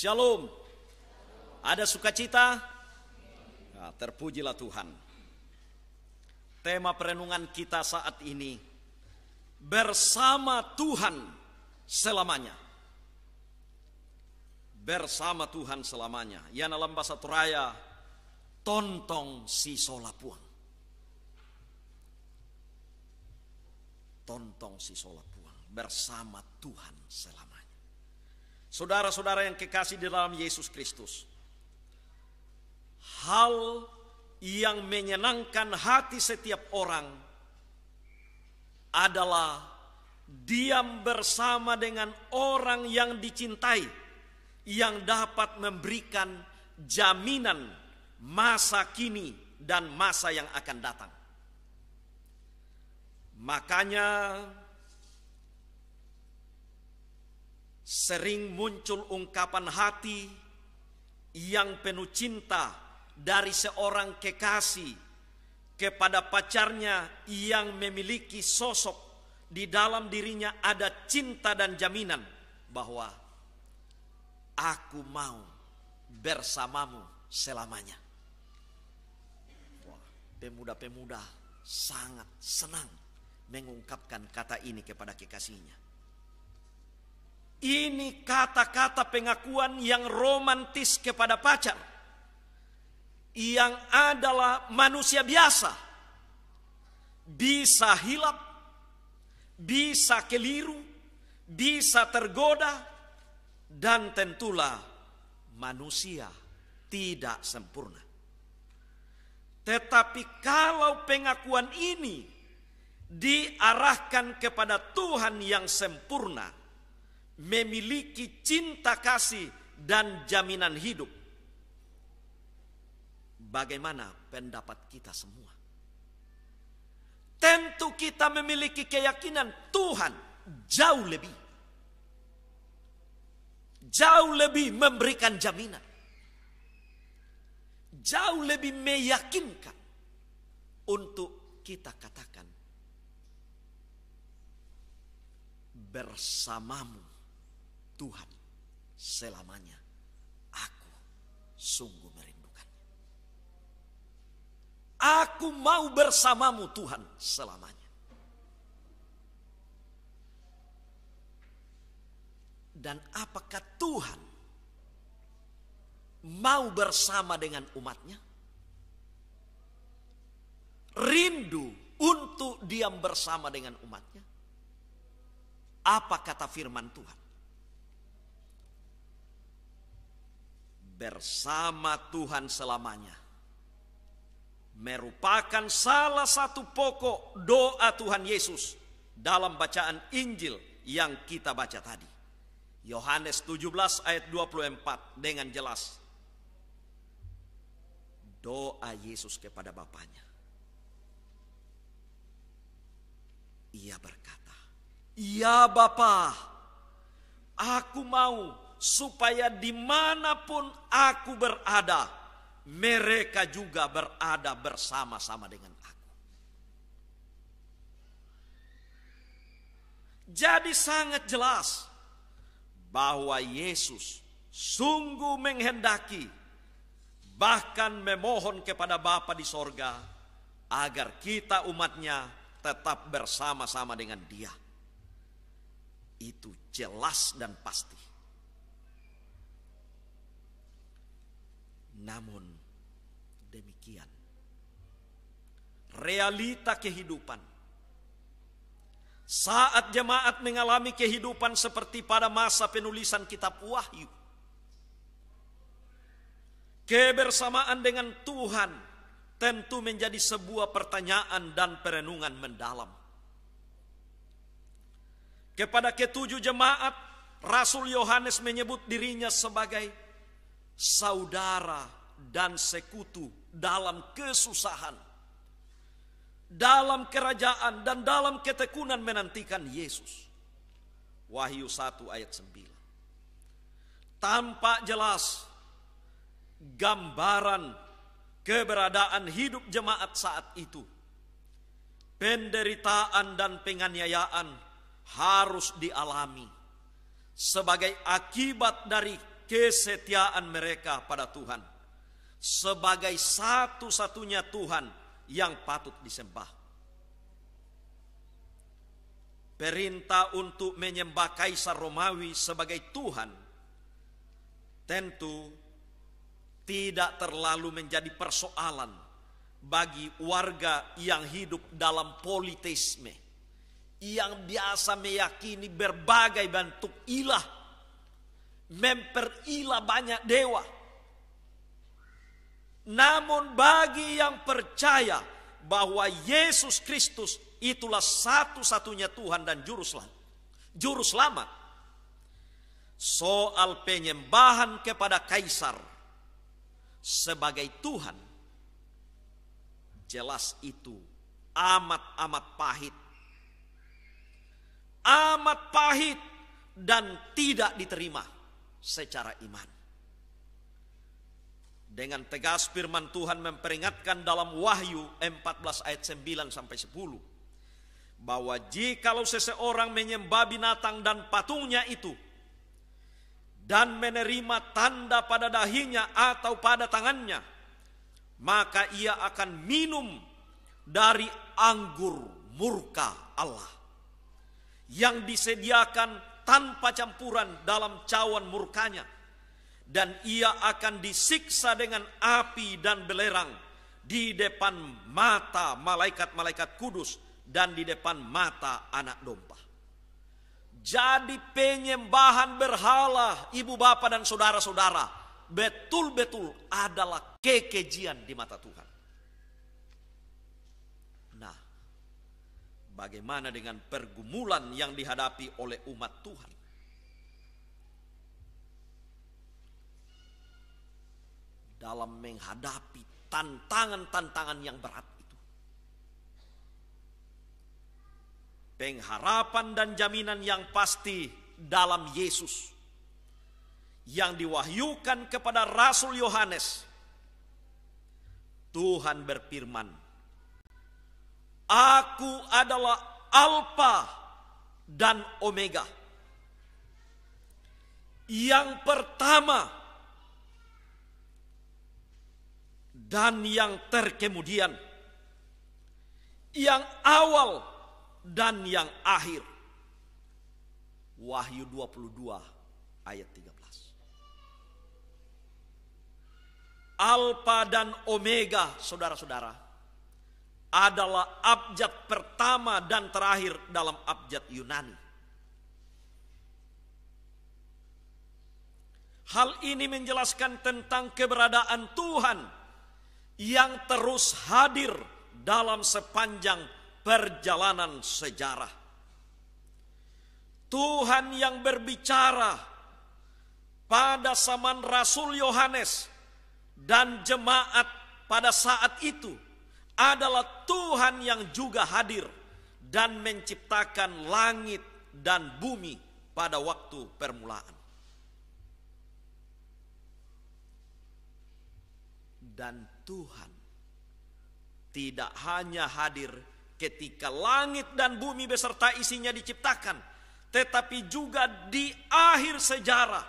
Shalom. Ada sukacita? Nah, terpujilah Tuhan. Tema perenungan kita saat ini bersama Tuhan selamanya. Bersama Tuhan selamanya. Yang dalam bahasa Toraya tontong si solapuang. Tontong si solapuang bersama Tuhan selamanya. Saudara-saudara yang kekasih di dalam Yesus Kristus. Hal yang menyenangkan hati setiap orang adalah diam bersama dengan orang yang dicintai yang dapat memberikan jaminan masa kini dan masa yang akan datang. Makanya sering muncul ungkapan hati yang penuh cinta dari seorang kekasih kepada pacarnya yang memiliki sosok di dalam dirinya ada cinta dan jaminan bahwa aku mau bersamamu selamanya. pemuda-pemuda sangat senang mengungkapkan kata ini kepada kekasihnya. Ini kata-kata pengakuan yang romantis kepada pacar. Yang adalah manusia biasa. Bisa hilap, bisa keliru, bisa tergoda, dan tentulah manusia tidak sempurna. Tetapi kalau pengakuan ini diarahkan kepada Tuhan yang sempurna, memiliki cinta kasih dan jaminan hidup. Bagaimana pendapat kita semua? Tentu kita memiliki keyakinan Tuhan jauh lebih. Jauh lebih memberikan jaminan. Jauh lebih meyakinkan untuk kita katakan bersamamu Tuhan selamanya aku sungguh merindukannya. Aku mau bersamamu Tuhan selamanya. Dan apakah Tuhan mau bersama dengan umatnya? Rindu untuk diam bersama dengan umatnya? Apa kata firman Tuhan? bersama Tuhan selamanya. Merupakan salah satu pokok doa Tuhan Yesus dalam bacaan Injil yang kita baca tadi. Yohanes 17 ayat 24 dengan jelas. Doa Yesus kepada Bapaknya. Ia berkata, Ya Bapa, aku mau supaya dimanapun aku berada, mereka juga berada bersama-sama dengan aku. Jadi, sangat jelas bahwa Yesus sungguh menghendaki, bahkan memohon kepada Bapa di sorga, agar kita, umatnya, tetap bersama-sama dengan Dia. Itu jelas dan pasti. Namun demikian realita kehidupan saat jemaat mengalami kehidupan seperti pada masa penulisan kitab Wahyu kebersamaan dengan Tuhan tentu menjadi sebuah pertanyaan dan perenungan mendalam kepada ketujuh jemaat Rasul Yohanes menyebut dirinya sebagai saudara dan sekutu dalam kesusahan, dalam kerajaan dan dalam ketekunan menantikan Yesus. Wahyu 1 ayat 9. Tampak jelas gambaran keberadaan hidup jemaat saat itu. Penderitaan dan penganiayaan harus dialami sebagai akibat dari kesetiaan mereka pada Tuhan sebagai satu-satunya Tuhan yang patut disembah. Perintah untuk menyembah Kaisar Romawi sebagai Tuhan tentu tidak terlalu menjadi persoalan bagi warga yang hidup dalam politisme yang biasa meyakini berbagai bentuk ilah memperilah banyak dewa. Namun bagi yang percaya bahwa Yesus Kristus itulah satu-satunya Tuhan dan Juru Selamat. Juru Selamat. Soal penyembahan kepada Kaisar sebagai Tuhan. Jelas itu amat-amat pahit. Amat pahit dan tidak diterima secara iman. Dengan tegas firman Tuhan memperingatkan dalam Wahyu 14 ayat 9 sampai 10 bahwa jikalau seseorang menyembah binatang dan patungnya itu dan menerima tanda pada dahinya atau pada tangannya maka ia akan minum dari anggur murka Allah yang disediakan tanpa campuran dalam cawan murkanya. Dan ia akan disiksa dengan api dan belerang di depan mata malaikat-malaikat kudus dan di depan mata anak domba. Jadi penyembahan berhala ibu bapa dan saudara-saudara betul-betul adalah kekejian di mata Tuhan. Bagaimana dengan pergumulan yang dihadapi oleh umat Tuhan? Dalam menghadapi tantangan-tantangan yang berat itu, pengharapan dan jaminan yang pasti dalam Yesus yang diwahyukan kepada Rasul Yohanes. Tuhan berfirman, Aku adalah Alfa dan Omega. Yang pertama dan yang terkemudian. Yang awal dan yang akhir. Wahyu 22 ayat 13. Alfa dan Omega, saudara-saudara adalah abjad pertama dan terakhir dalam abjad Yunani. Hal ini menjelaskan tentang keberadaan Tuhan yang terus hadir dalam sepanjang perjalanan sejarah. Tuhan yang berbicara pada zaman Rasul Yohanes dan jemaat pada saat itu adalah Tuhan yang juga hadir dan menciptakan langit dan bumi pada waktu permulaan. Dan Tuhan tidak hanya hadir ketika langit dan bumi beserta isinya diciptakan, tetapi juga di akhir sejarah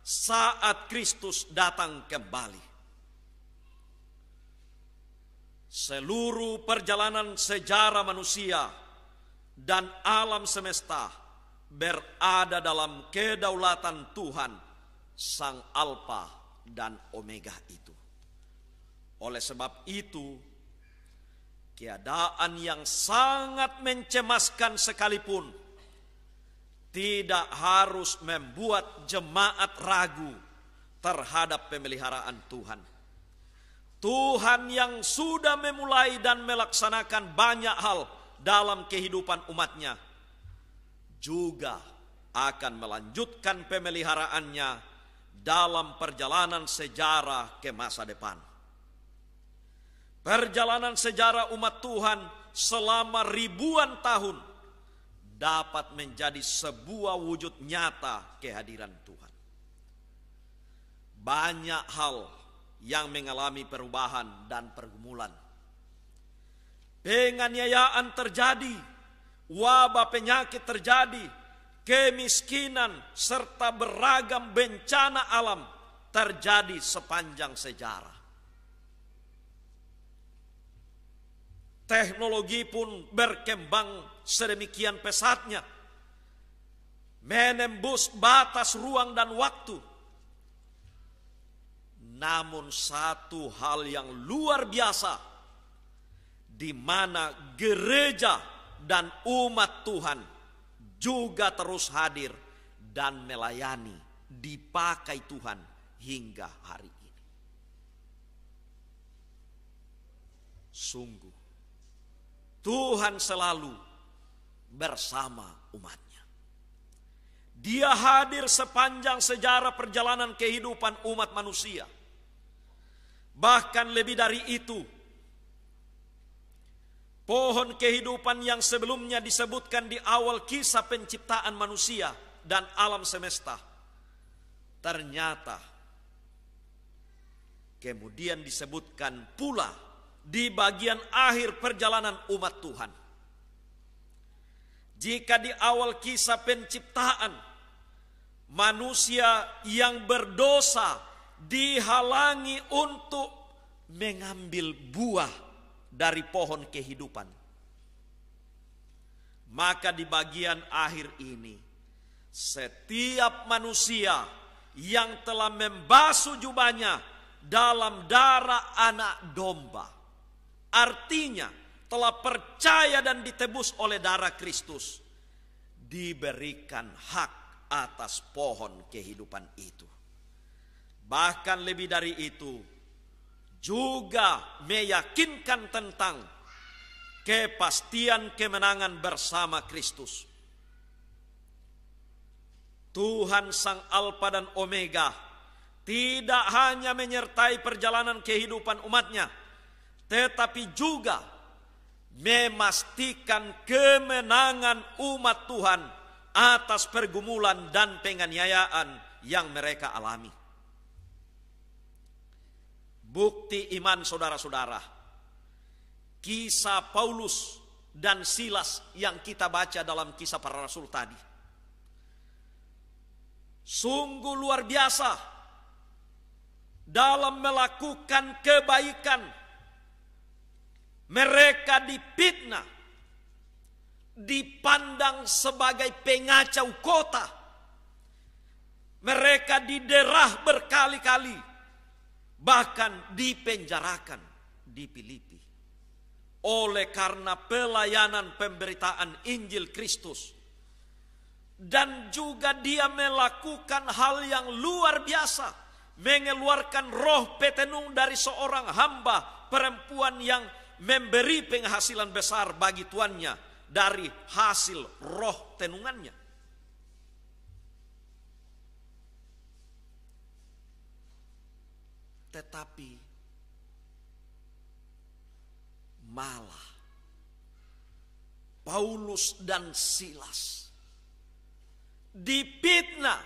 saat Kristus datang kembali. Seluruh perjalanan sejarah manusia dan alam semesta berada dalam kedaulatan Tuhan, Sang Alfa dan Omega itu. Oleh sebab itu, keadaan yang sangat mencemaskan sekalipun tidak harus membuat jemaat ragu terhadap pemeliharaan Tuhan Tuhan yang sudah memulai dan melaksanakan banyak hal dalam kehidupan umatnya juga akan melanjutkan pemeliharaannya dalam perjalanan sejarah ke masa depan. Perjalanan sejarah umat Tuhan selama ribuan tahun dapat menjadi sebuah wujud nyata kehadiran Tuhan. Banyak hal yang mengalami perubahan dan pergumulan. Penganiayaan terjadi, wabah penyakit terjadi, kemiskinan serta beragam bencana alam terjadi sepanjang sejarah. Teknologi pun berkembang sedemikian pesatnya, menembus batas ruang dan waktu namun satu hal yang luar biasa di mana gereja dan umat Tuhan juga terus hadir dan melayani, dipakai Tuhan hingga hari ini. Sungguh Tuhan selalu bersama umatnya. Dia hadir sepanjang sejarah perjalanan kehidupan umat manusia bahkan lebih dari itu. Pohon kehidupan yang sebelumnya disebutkan di awal kisah penciptaan manusia dan alam semesta, ternyata kemudian disebutkan pula di bagian akhir perjalanan umat Tuhan. Jika di awal kisah penciptaan manusia yang berdosa dihalangi untuk mengambil buah dari pohon kehidupan. Maka di bagian akhir ini, setiap manusia yang telah membasuh jubahnya dalam darah anak domba, artinya telah percaya dan ditebus oleh darah Kristus, diberikan hak atas pohon kehidupan itu bahkan lebih dari itu, juga meyakinkan tentang kepastian kemenangan bersama Kristus. Tuhan Sang Alfa dan Omega tidak hanya menyertai perjalanan kehidupan umatnya, tetapi juga memastikan kemenangan umat Tuhan atas pergumulan dan penganiayaan yang mereka alami. Bukti iman saudara-saudara. Kisah Paulus dan Silas yang kita baca dalam kisah para rasul tadi. Sungguh luar biasa dalam melakukan kebaikan. Mereka dipitnah, dipandang sebagai pengacau kota. Mereka diderah berkali-kali bahkan dipenjarakan di Filipi oleh karena pelayanan pemberitaan Injil Kristus dan juga dia melakukan hal yang luar biasa mengeluarkan roh petenung dari seorang hamba perempuan yang memberi penghasilan besar bagi tuannya dari hasil roh tenungannya tetapi malah Paulus dan Silas dipitnah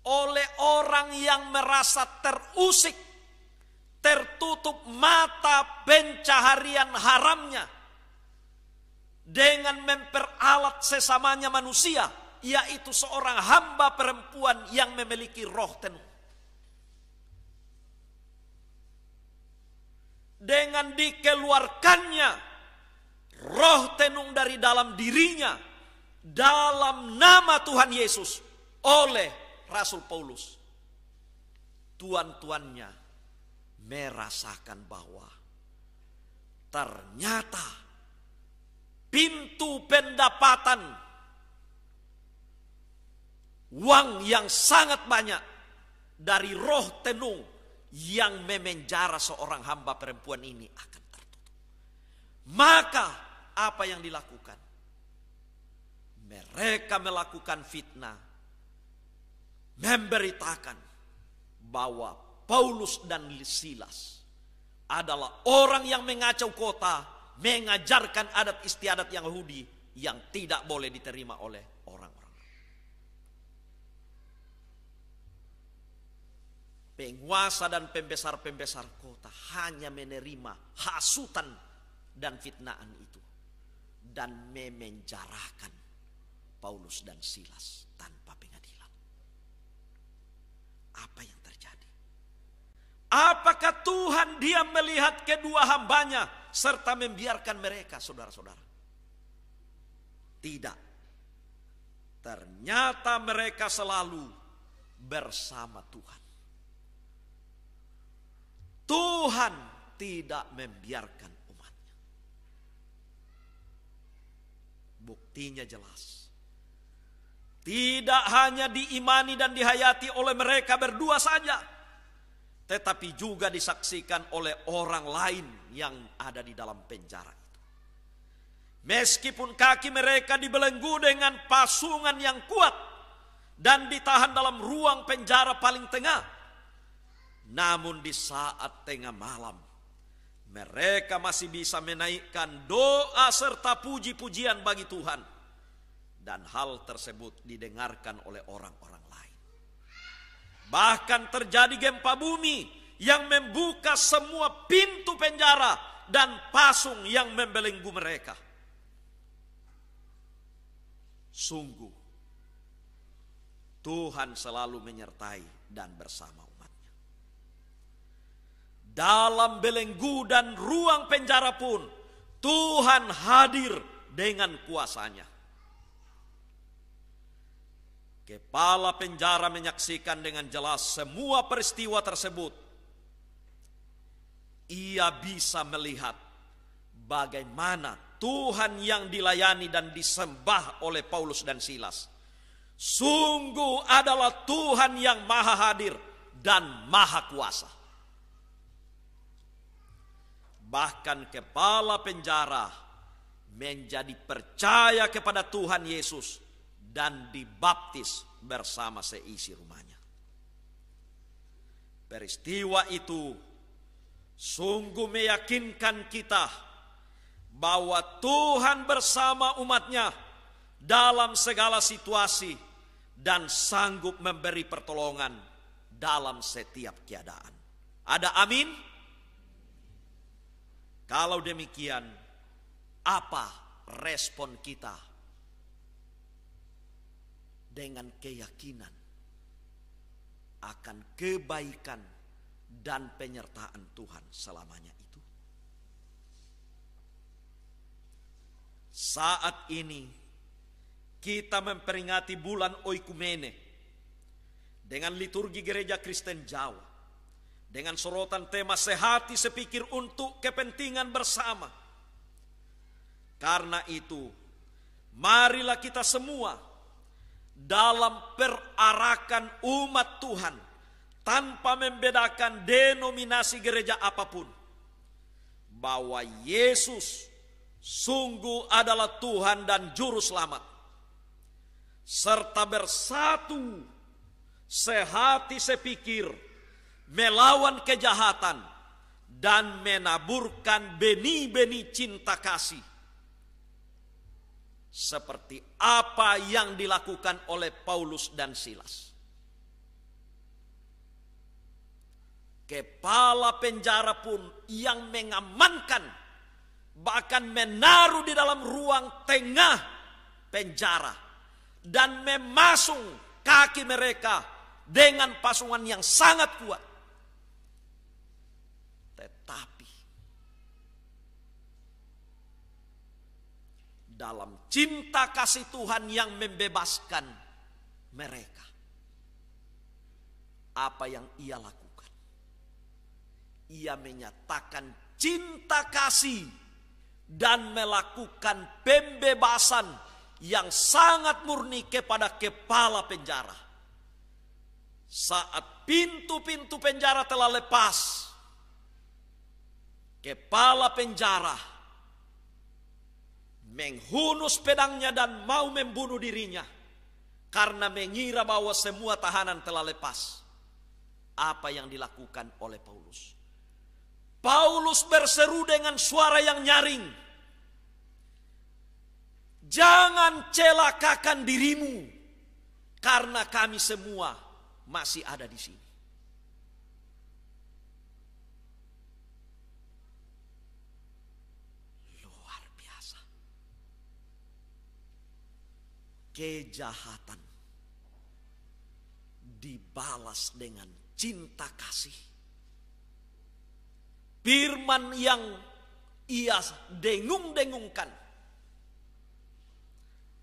oleh orang yang merasa terusik, tertutup mata pencaharian haramnya dengan memperalat sesamanya manusia, yaitu seorang hamba perempuan yang memiliki roh tenung. dengan dikeluarkannya roh tenung dari dalam dirinya dalam nama Tuhan Yesus oleh Rasul Paulus. Tuan-tuannya merasakan bahwa ternyata pintu pendapatan uang yang sangat banyak dari roh tenung yang memenjara seorang hamba perempuan ini akan tertutup. Maka apa yang dilakukan? Mereka melakukan fitnah, memberitakan bahwa Paulus dan Silas adalah orang yang mengacau kota, mengajarkan adat istiadat Yahudi yang tidak boleh diterima oleh orang. penguasa dan pembesar-pembesar kota hanya menerima hasutan dan fitnaan itu dan memenjarakan Paulus dan Silas tanpa pengadilan. Apa yang terjadi? Apakah Tuhan dia melihat kedua hambanya serta membiarkan mereka saudara-saudara? Tidak. Ternyata mereka selalu bersama Tuhan. Tuhan tidak membiarkan umatnya. Buktinya jelas. Tidak hanya diimani dan dihayati oleh mereka berdua saja. Tetapi juga disaksikan oleh orang lain yang ada di dalam penjara itu. Meskipun kaki mereka dibelenggu dengan pasungan yang kuat. Dan ditahan dalam ruang penjara paling tengah namun di saat tengah malam, mereka masih bisa menaikkan doa serta puji-pujian bagi Tuhan. Dan hal tersebut didengarkan oleh orang-orang lain. Bahkan terjadi gempa bumi yang membuka semua pintu penjara dan pasung yang membelenggu mereka. Sungguh, Tuhan selalu menyertai dan bersama umat dalam belenggu dan ruang penjara pun Tuhan hadir dengan kuasanya. Kepala penjara menyaksikan dengan jelas semua peristiwa tersebut. Ia bisa melihat bagaimana Tuhan yang dilayani dan disembah oleh Paulus dan Silas. Sungguh adalah Tuhan yang maha hadir dan maha kuasa bahkan kepala penjara menjadi percaya kepada Tuhan Yesus dan dibaptis bersama seisi rumahnya. Peristiwa itu sungguh meyakinkan kita bahwa Tuhan bersama umatnya dalam segala situasi dan sanggup memberi pertolongan dalam setiap keadaan. Ada amin? Kalau demikian, apa respon kita dengan keyakinan akan kebaikan dan penyertaan Tuhan selamanya itu? Saat ini kita memperingati bulan Oikumene dengan liturgi gereja Kristen Jawa dengan sorotan tema sehati sepikir untuk kepentingan bersama. Karena itu, marilah kita semua dalam perarakan umat Tuhan tanpa membedakan denominasi gereja apapun bahwa Yesus sungguh adalah Tuhan dan juru selamat serta bersatu sehati sepikir melawan kejahatan, dan menaburkan benih-benih cinta kasih. Seperti apa yang dilakukan oleh Paulus dan Silas. Kepala penjara pun yang mengamankan, bahkan menaruh di dalam ruang tengah penjara, dan memasung kaki mereka dengan pasungan yang sangat kuat dalam cinta kasih Tuhan yang membebaskan mereka. Apa yang ia lakukan? Ia menyatakan cinta kasih dan melakukan pembebasan yang sangat murni kepada kepala penjara. Saat pintu-pintu penjara telah lepas, kepala penjara menghunus pedangnya dan mau membunuh dirinya karena mengira bahwa semua tahanan telah lepas. Apa yang dilakukan oleh Paulus? Paulus berseru dengan suara yang nyaring, "Jangan celakakan dirimu, karena kami semua masih ada di sini." kejahatan dibalas dengan cinta kasih. Firman yang ia dengung-dengungkan.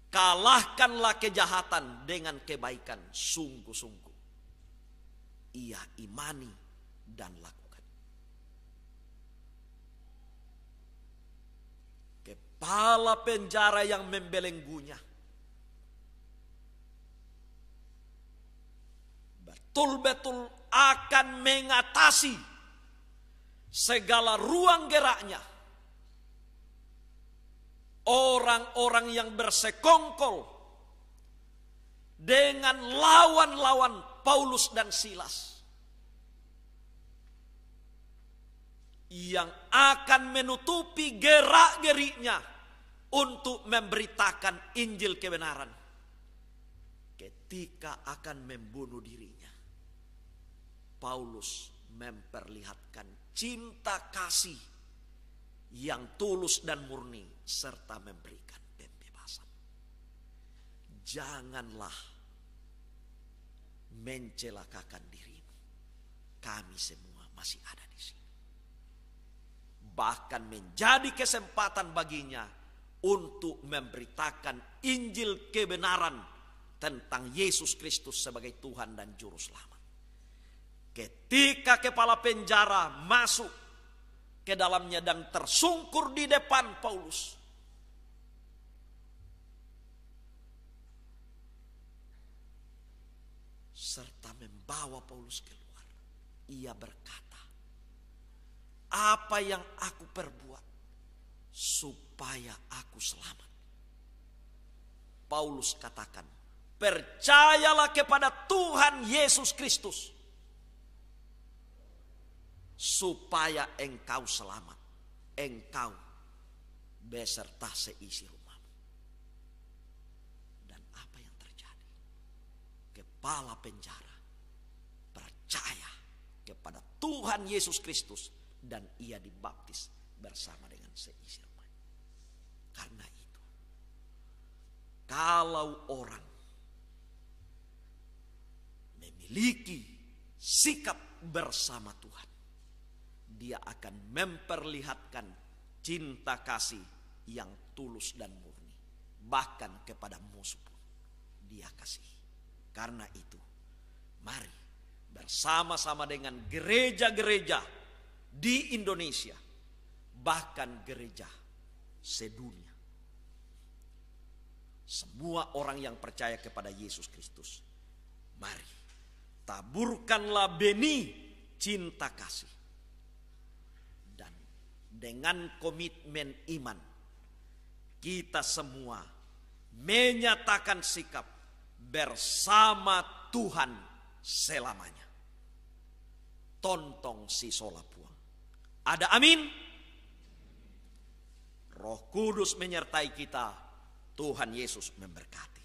Kalahkanlah kejahatan dengan kebaikan sungguh-sungguh. Ia imani dan lakukan. Kepala penjara yang membelenggunya betul-betul akan mengatasi segala ruang geraknya. Orang-orang yang bersekongkol dengan lawan-lawan Paulus dan Silas. Yang akan menutupi gerak-geriknya untuk memberitakan Injil kebenaran. Ketika akan membunuh diri. Paulus memperlihatkan cinta kasih yang tulus dan murni serta memberikan pembebasan. Janganlah mencelakakan dirimu. Kami semua masih ada di sini. Bahkan menjadi kesempatan baginya untuk memberitakan Injil kebenaran tentang Yesus Kristus sebagai Tuhan dan Juru Selamat. Ketika kepala penjara masuk ke dalamnya dan tersungkur di depan Paulus. Serta membawa Paulus keluar. Ia berkata, apa yang aku perbuat supaya aku selamat. Paulus katakan, percayalah kepada Tuhan Yesus Kristus supaya engkau selamat, engkau beserta seisi rumah Dan apa yang terjadi? Kepala penjara percaya kepada Tuhan Yesus Kristus dan ia dibaptis bersama dengan seisi rumah. Karena itu, kalau orang memiliki sikap bersama Tuhan, dia akan memperlihatkan cinta kasih yang tulus dan murni. Bahkan kepada musuh pun dia kasih. Karena itu, mari bersama-sama dengan gereja-gereja di Indonesia, bahkan gereja sedunia. Semua orang yang percaya kepada Yesus Kristus, mari taburkanlah benih cinta kasih dengan komitmen iman. Kita semua menyatakan sikap bersama Tuhan selamanya. Tontong si solapuang. Ada amin? Roh Kudus menyertai kita. Tuhan Yesus memberkati.